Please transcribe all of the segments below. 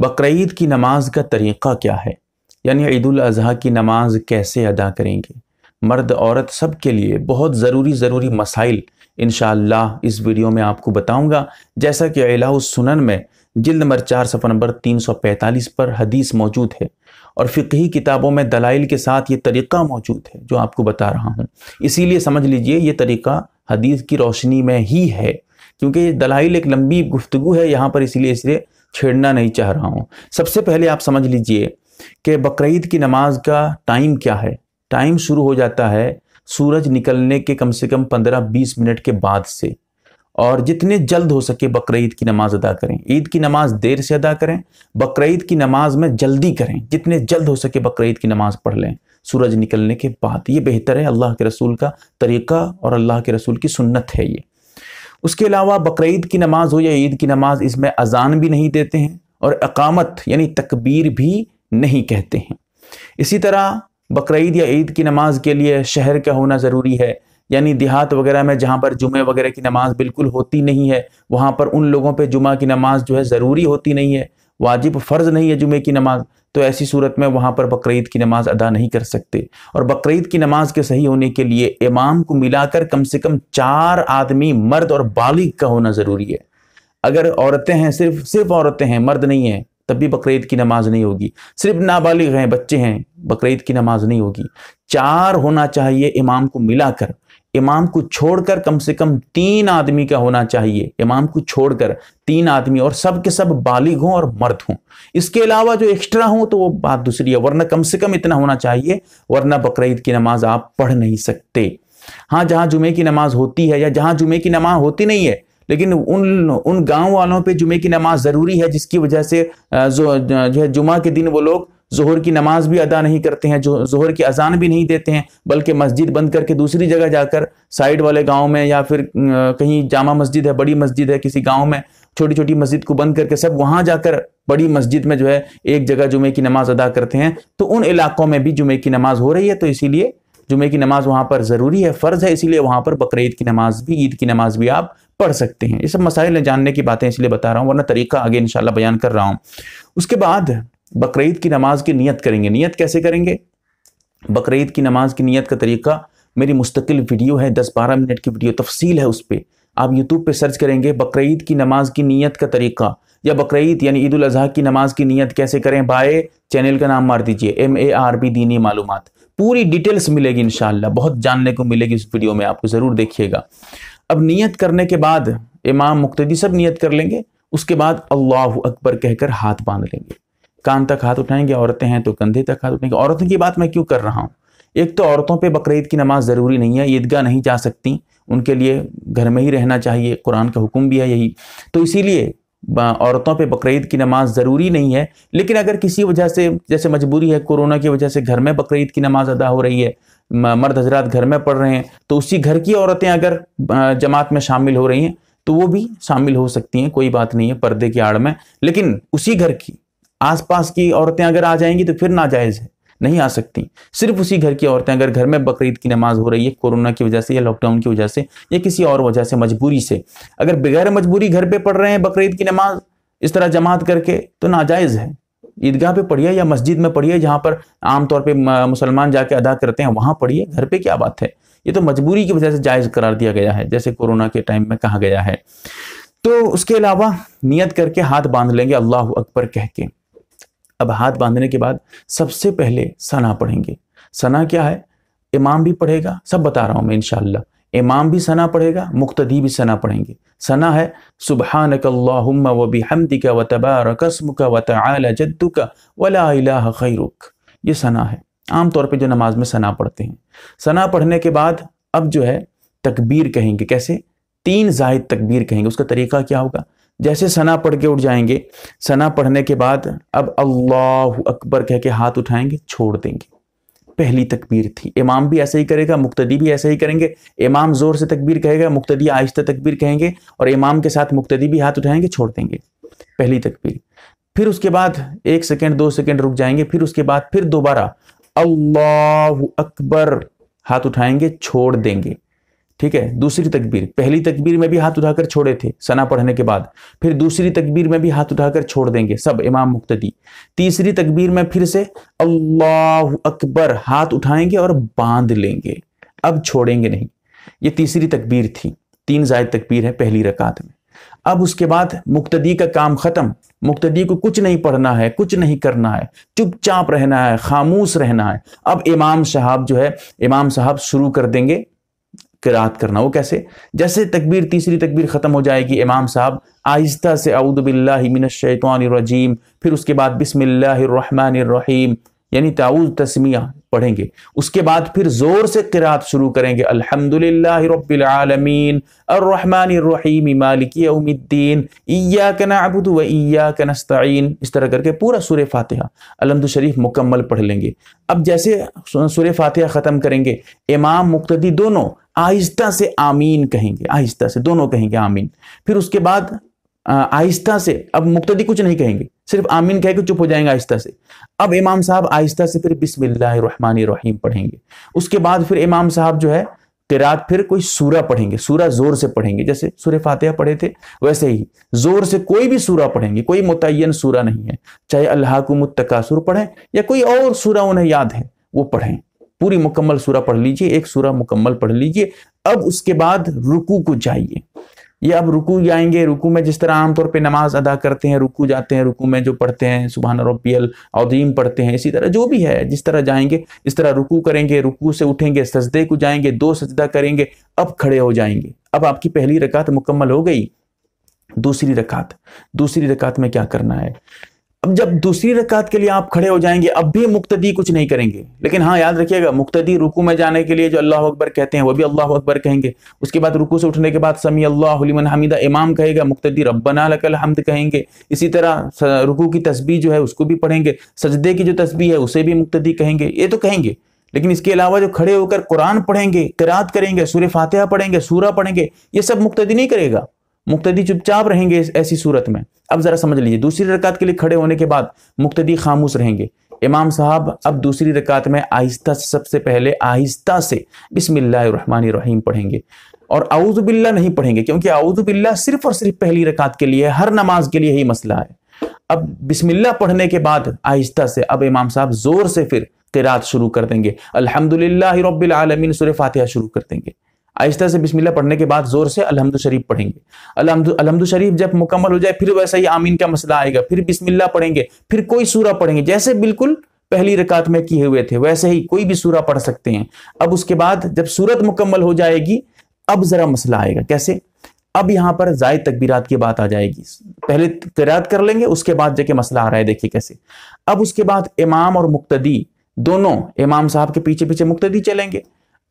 बकर की नमाज का तरीक़ा क्या है यानी ईदाजी की नमाज कैसे अदा करेंगे मर्द औरत सब के लिए बहुत ज़रूरी ज़रूरी मसाइल इन इस वीडियो में आपको बताऊंगा जैसा कि अलाउसनन में जिल्द नंबर चार सफ़र नंबर 345 पर हदीस मौजूद है और फ़िकही किताबों में दलाइल के साथ ये तरीक़ा मौजूद है जो आपको बता रहा हूँ इसीलिए समझ लीजिए ये तरीक़ा हदीस की रोशनी में ही है क्योंकि ये दलाइल एक लंबी गुफ्तु है यहाँ पर इसीलिए इसलिए छेड़ना नहीं चाह रहा हूँ सबसे पहले आप समझ लीजिए कि बकरीद की नमाज का टाइम क्या है टाइम शुरू हो जाता है सूरज निकलने के कम से कम पंद्रह बीस मिनट के बाद से और जितने जल्द हो सके बकरीद की नमाज अदा करें ईद की नमाज देर से अदा करें बकरीद की नमाज में जल्दी करें जितने जल्द हो सके बकरीद की नमाज पढ़ लें सूरज निकलने के बाद ये बेहतर है अल्लाह के रसूल का तरीक़ा और अल्लाह के रसूल की सुन्नत है ये उसके अलावा बकरीद की नमाज हो या ईद की नमाज इसमें अजान भी नहीं देते हैं और अकामत यानी तकबीर भी नहीं कहते हैं इसी तरह बकरीद या ईद की नमाज के लिए शहर का होना ज़रूरी है यानी देहात वगैरह में जहाँ पर जुमे वगैरह की नमाज बिल्कुल होती नहीं है वहाँ पर उन लोगों पर जुमा की नमाज जो है ज़रूरी होती नहीं है वाजिब फ़र्ज़ नहीं है जुमे की नमाज तो ऐसी सूरत में वहाँ पर बकरीद की नमाज़ अदा नहीं कर सकते और बकरीद की नमाज के सही होने के लिए इमाम को मिलाकर कम से कम चार आदमी मर्द और बालिग का होना ज़रूरी है अगर औरतें हैं सिर्फ सिर्फ औरतें हैं मर्द नहीं हैं तब भी बकरीद की नमाज नहीं होगी सिर्फ नाबालिग हैं बच्चे हैं बकरीद की नमाज नहीं होगी चार होना चाहिए इमाम को मिलाकर इमाम को छोड़कर कम से कम तीन आदमी का होना चाहिए इमाम को छोड़कर तीन आदमी और सब के सब बालिग हों और मर्द हों इसके अलावा जो एक्स्ट्रा हों तो वो बात दूसरी है वरना कम से कम इतना होना चाहिए वरना बकरीद की नमाज आप पढ़ नहीं सकते हाँ जहां जुमे की नमाज होती है या जहां जुमे की नमाज होती नहीं है लेकिन उन उन गांव वालों पे जुमे की नमाज ज़रूरी है जिसकी वजह से जो जो है जुमा के दिन वो लोग जोहर की नमाज भी अदा नहीं करते हैं जो जोहर की अजान भी नहीं देते हैं बल्कि मस्जिद बंद करके दूसरी जगह जाकर साइड वाले गांव में या फिर कहीं जामा मस्जिद है बड़ी मस्जिद है किसी गांव में छोटी छोटी मस्जिद को बंद करके सब वहां जाकर बड़ी मस्जिद में जो है एक जगह जुमे की नमाज अदा करते हैं तो उन इलाकों में भी जुमे की नमाज हो रही है तो इसीलिए जुमे की नमाज वहाँ पर ज़रूरी है फ़र्ज़ है इसीलिए वहाँ पर बकर की नमाज भी ईद की नमाज भी आप पढ़ सकते हैं ये सब मसाइल जानने की बातें इसलिए बता रहा हूँ वरना तरीका आगे इनशाला बयान कर रहा हूँ उसके बाद बकरीद की नमाज की नियत करेंगे नियत कैसे करेंगे बकरीद की नमाज की नियत का तरीका मेरी मुस्तकिल वीडियो है दस बारह मिनट की वीडियो तफसील है उस पर आप यूट्यूब पे सर्च करेंगे बकरीद की नमाज की नियत का तरीका या बकरीद यानी ईद अजी की नमाज की नियत कैसे करें बाय चैनल का नाम मार दीजिए एम ए आर बी दीनी मालूम पूरी डिटेल्स मिलेगी इन बहुत जानने को मिलेगी इस वीडियो में आपको ज़रूर देखिएगा अब नियत करने के बाद इमाम मुक्तदी सब नियत कर लेंगे उसके बाद अल्लाह अकबर कहकर हाथ बांध लेंगे कान तक हाथ उठाएंगे औरतें हैं तो कंधे तक हाथ उठाएंगे औरतों की बात मैं क्यों कर रहा हूँ एक तो औरतों पे बकरीद की नमाज ज़रूरी नहीं है ईदगाह नहीं जा सकती उनके लिए घर में ही रहना चाहिए कुरान का हुक्म भी है यही तो इसीलिए औरतों पे बकरीद की नमाज ज़रूरी नहीं है लेकिन अगर किसी वजह से जैसे मजबूरी है कोरोना की वजह से घर में बकरीद की नमाज अदा हो रही है मर्द हजरात घर में पढ़ रहे हैं तो उसी घर की औरतें अगर जमात में शामिल हो रही हैं तो वो भी शामिल हो सकती हैं कोई बात नहीं है पर्दे की आड़ में लेकिन उसी घर की आसपास की औरतें अगर आ जाएंगी तो फिर नाजायज़ है नहीं आ सकती सिर्फ उसी घर की औरतें अगर घर में बकरीद की नमाज हो रही है कोरोना की वजह से या लॉकडाउन की वजह से या किसी और वजह से मजबूरी से अगर बगैर मजबूरी घर पे पढ़ रहे हैं बकरीद की नमाज इस तरह जमात करके तो नाजायज़ है ईदगाह पे पढ़िए या मस्जिद में पढ़िए जहाँ पर आमतौर पर मुसलमान जाके अदा करते हैं वहाँ पढ़िए घर पे क्या बात है ये तो मजबूरी की वजह से जायज़ करार दिया गया है जैसे कोरोना के टाइम में कहा गया है तो उसके अलावा नियत करके हाथ बांध लेंगे अल्लाह अकबर कह के अब हाथ बांधने के बाद सबसे पहले सना पढ़ेंगे सना क्या है इमाम भी पढ़ेगा सब बता रहा हूँ मैं इनशाला इमाम भी सना पढ़ेगा मुख्तदी भी सना पढ़ेंगे सना है सुबह कल्लाम का व तबार कसम का व तला जद्दू का वला खैरुख ये सना है आमतौर पर जो नमाज में सना पढ़ते हैं सना पढ़ने के बाद अब जो है तकबीर कहेंगे कैसे तीन जायद तकबीर कहेंगे उसका तरीका क्या होगा जैसे सना पढ़ के उठ जाएंगे सना पढ़ने के बाद अब अल्लाह अकबर कह के हाथ उठाएंगे छोड़ देंगे पहली तकबीर थी इमाम भी ऐसा ही करेगा मुक्तदी भी ऐसा ही करेंगे इमाम ज़ोर से तकबीर कहेगा मुक्तदी आहिस्ता तकबीर कहेंगे और इमाम के साथ मुक्तदी भी हाथ उठाएंगे छोड़ देंगे पहली तकबीर फिर उसके बाद एक सेकेंड दो सेकेंड रुक जाएंगे फिर उसके बाद फिर दोबारा अल्लाह अकबर हाथ उठाएंगे छोड़ देंगे ठीक है दूसरी तकबीर पहली तकबीर में भी हाथ उठाकर छोड़े थे सना पढ़ने के बाद फिर दूसरी तकबीर में भी हाथ उठाकर छोड़ देंगे सब इमाम मुक्तदी तीसरी तकबीर में फिर से अल्लाह अकबर हाथ उठाएंगे और बांध लेंगे अब छोड़ेंगे नहीं ये तीसरी तकबीर थी तीन जायद तकबीर है पहली रकात में अब उसके बाद मुक्तदी का काम खत्म मुक्तदी को कुछ नहीं पढ़ना है कुछ नहीं करना है चुपचाप रहना है खामोश रहना है अब इमाम साहब जो है इमाम साहब शुरू कर देंगे किरात करना वो कैसे जैसे तकबीर तीसरी तकबीर ख़त्म हो जाएगी इमाम साहब आहिस्ता से अउदबिल्लामिनशैतवानरजीम फिर उसके बाद बिसमिल्लाहमानरहीम यानी ताउज तस्मिया पढ़ेंगे उसके बाद फिर ज़ोर से किरात शुरू करेंगे अलहमदिल्लाबीआलमीन इस तरह करके पूरा सुर फातिहा अलहमद शरीफ मुकम्मल पढ़ लेंगे अब जैसे सुर फातिहा ख़त्म करेंगे इमाम मुक्तदी दोनों आहिस्ता से आमीन कहेंगे आहिस्ता से दोनों कहेंगे आमीन फिर उसके बाद आहिस्ता से अब मुक्तदी कुछ नहीं कहेंगे सिर्फ आमीन कह के चुप हो जाएंगे आहिस्ता से अब इमाम साहब आहिस्ता से फिर रहीम पढ़ेंगे उसके बाद फिर इमाम साहब जो है किरात फिर कोई सूरा पढ़ेंगे सूरा जोर से पढ़ेंगे जैसे सूर्य फातिहा पढ़े थे वैसे ही जोर से कोई भी सूरा पढ़ेंगे कोई मुतन सूरा नहीं है चाहे अल्लाह को मुतकासुर पढ़ें या कोई और सूरा उन्हें याद है वो पढ़ें पूरी मुकम्मल सूरा पढ़ लीजिए एक सूरा मुकम्मल पढ़ लीजिए अब उसके बाद रुकू को जाइए ये अब रुकू जाएंगे रुकू में जिस तरह आमतौर पे नमाज अदा करते हैं रुकू जाते हैं रुकू में जो पढ़ते हैं सुबहान रोपियल अदीम पढ़ते हैं इसी तरह जो भी है जिस तरह जाएंगे इस तरह रुकू करेंगे रुकू से उठेंगे सजदे को जाएंगे दो सजदा करेंगे अब खड़े हो जाएंगे अब आपकी पहली रकात मुकम्मल हो गई दूसरी रकात दूसरी रकात में क्या करना है अब जब दूसरी रकात के लिए आप खड़े हो जाएंगे अब भी मुक्तदी कुछ नहीं करेंगे लेकिन हाँ याद रखिएगा मुक्तदी रुकू में जाने के लिए जो अल्लाह अकबर कहते हैं वो भी अल्लाह अकबर कहेंगे उसके बाद रुकू से उठने के बाद समी अल्लाहमन हमीदा इमाम कहेगा मुक्तदी रब्बना लकल हमद कहेंगे इसी तरह रुकू की तस्वीर जो है उसको भी पढ़ेंगे सजदे की जो तस्वीर है उसे भी मुक्तदी कहेंगे ये तो कहेंगे लेकिन इसके अलावा जो खड़े होकर कुरान पढ़ेंगे किरात करेंगे सूर्य फातह पढ़ेंगे सूरा पढ़ेंगे ये सब मुक्तदी नहीं करेगा मुक्तदी चुपचाप रहेंगे ऐसी सूरत में अब ज़रा समझ लीजिए दूसरी रकात के लिए खड़े होने के बाद मुक्तदी खामोश रहेंगे इमाम साहब अब दूसरी रकात में आहिस्ता से सबसे पहले आहिस्ता से रहीम पढ़ेंगे और आउज़बिल्ला नहीं पढ़ेंगे क्योंकि आउज़बिल्ला सिर्फ और सिर्फ पहली रकात के लिए हर नमाज के लिए ही मसला है अब बिस्मिल्ला पढ़ने के बाद आहिस्ता से अब इमाम साहब ज़ोर से फिर किरात शुरू कर देंगे अल्हम्दुलिल्लाह रब्बिल आलमीन सूर्य फातिहा शुरू कर देंगे आहिस्ता से बिस्मिल्ला पढ़ने के बाद जोर से अलहमद शरीफ पढ़ेंगे अलहमद शरीफ जब मुकम्मल हो जाए फिर वैसा ही आमीन का मसला आएगा फिर बिस्मिल्ला पढ़ेंगे फिर कोई सूरा पढ़ेंगे जैसे बिल्कुल पहली रकात में किए हुए थे वैसे ही कोई भी सूरा पढ़ सकते हैं अब उसके बाद जब सूरत मुकम्मल हो जाएगी अब जरा मसला आएगा कैसे अब यहां पर जायद तकबीरात की बात आ जाएगी पहले तैरात कर लेंगे उसके बाद जाके मसला आ रहा है देखिए कैसे अब उसके बाद इमाम और मुक्तदी दोनों इमाम साहब के पीछे पीछे मुक्तदी चलेंगे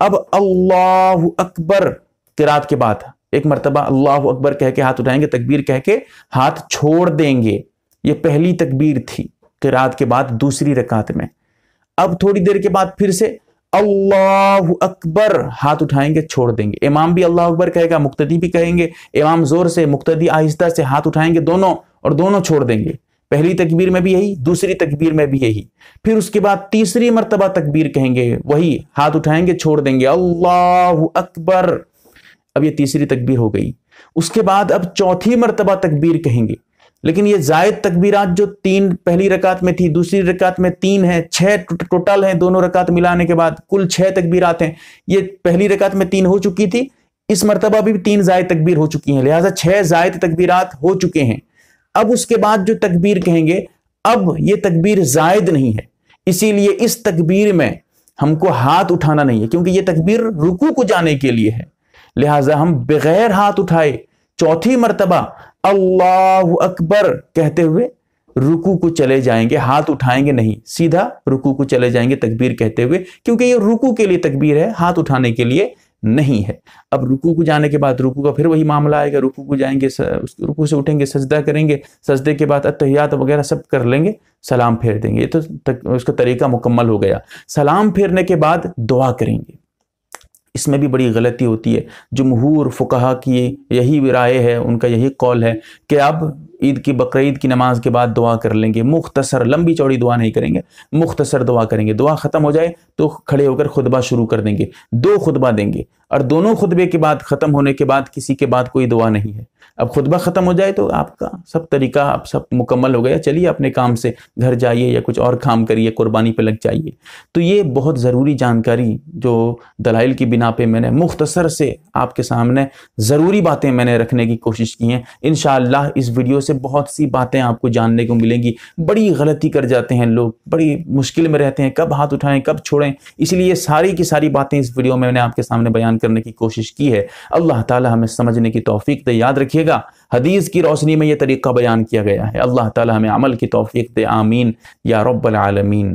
अब अल्लाह अकबर किरात के बाद एक मरतबा अल्लाह अकबर कह के हाथ उठाएंगे तकबीर कह के हाथ छोड़ देंगे ये पहली तकबीर थी किरात के बाद दूसरी रकात में अब थोड़ी देर के बाद फिर से अल्लाह अकबर हाथ उठाएंगे छोड़ देंगे इमाम भी अल्लाह अकबर कहेगा मुक्तदी भी कहेंगे इमाम जोर से मुख्तदी आहिस्ता से हाथ उठाएंगे दोनों और दोनों छोड़ देंगे पहली तकबीर में भी यही दूसरी तकबीर में भी यही फिर उसके बाद तीसरी मरतबा तकबीर कहेंगे वही हाथ उठाएंगे छोड़ देंगे अल्लाह अकबर अब ये तीसरी तकबीर हो गई उसके बाद अब चौथी मरतबा तकबीर कहेंगे लेकिन ये जायद तकबीरात जो तीन पहली रकात में थी दूसरी रकात में तीन है छह टोटल हैं दोनों रकात मिलाने के बाद कुल छह तकबीरात हैं ये पहली रकात में तीन हो चुकी थी इस मरतबा भी तीन जायद तकबीर हो चुकी हैं लिहाजा छह जायद तकबीरात हो चुके हैं अब उसके बाद जो तकबीर कहेंगे अब ये तकबीर जायद नहीं है इसीलिए इस तकबीर में हमको हाथ उठाना नहीं है क्योंकि ये तकबीर रुकू को जाने के लिए है लिहाजा हम बगैर हाथ उठाए चौथी मरतबा अल्लाह अकबर कहते हुए रुकू को चले जाएंगे हाथ उठाएंगे नहीं सीधा रुकू को चले जाएंगे तकबीर कहते हुए क्योंकि ये रुकू के लिए तकबीर है हाथ उठाने के लिए नहीं है अब रुकू को जाने के बाद रुकू का फिर वही मामला आएगा रुकू को जाएंगे रुकू से उठेंगे सजदा करेंगे सजदे के बाद अत्यात वगैरह सब कर लेंगे सलाम फेर देंगे ये तो तक, उसका तरीका मुकम्मल हो गया सलाम फेरने के बाद दुआ करेंगे इसमें भी बड़ी गलती होती है जमहूर फुकाहा की यही राय है उनका यही कौल है कि अब ईद की बकर की नमाज के बाद दुआ कर लेंगे मुख्तसर लंबी चौड़ी दुआ नहीं करेंगे मुख्तसर दुआ करेंगे दुआ ख़त्म हो जाए तो खड़े होकर खुतबा शुरू कर देंगे दो खुतबा देंगे और दोनों खुतबे के बाद ख़त्म होने के बाद किसी के बाद कोई दुआ नहीं है अब खुतबा ख़त्म हो जाए तो आपका सब तरीका आप सब मुकम्मल हो गया चलिए अपने काम से घर जाइए या कुछ और काम करिए कुर्बानी पर लग जाइए तो ये बहुत ज़रूरी जानकारी जो दलाइल की बिना पर मैंने मुख्तसर से आपके सामने ज़रूरी बातें मैंने रखने की कोशिश की हैं इन इस वीडियो से बहुत सी बातें आपको जानने को मिलेंगी बड़ी गलती कर जाते हैं लोग बड़ी मुश्किल में रहते हैं कब हाथ उठाएं कब छोड़ें इसलिए सारी की सारी बातें इस वीडियो में मैंने आपके सामने बयान करने की कोशिश की है अल्लाह ताला हमें समझने की तौफीक दे याद रखिएगा हदीस की रोशनी में यह तरीका बयान किया गया है अल्लाह ताला हमें अमल की तौफीक दे आमीन या रब्बल आलमीन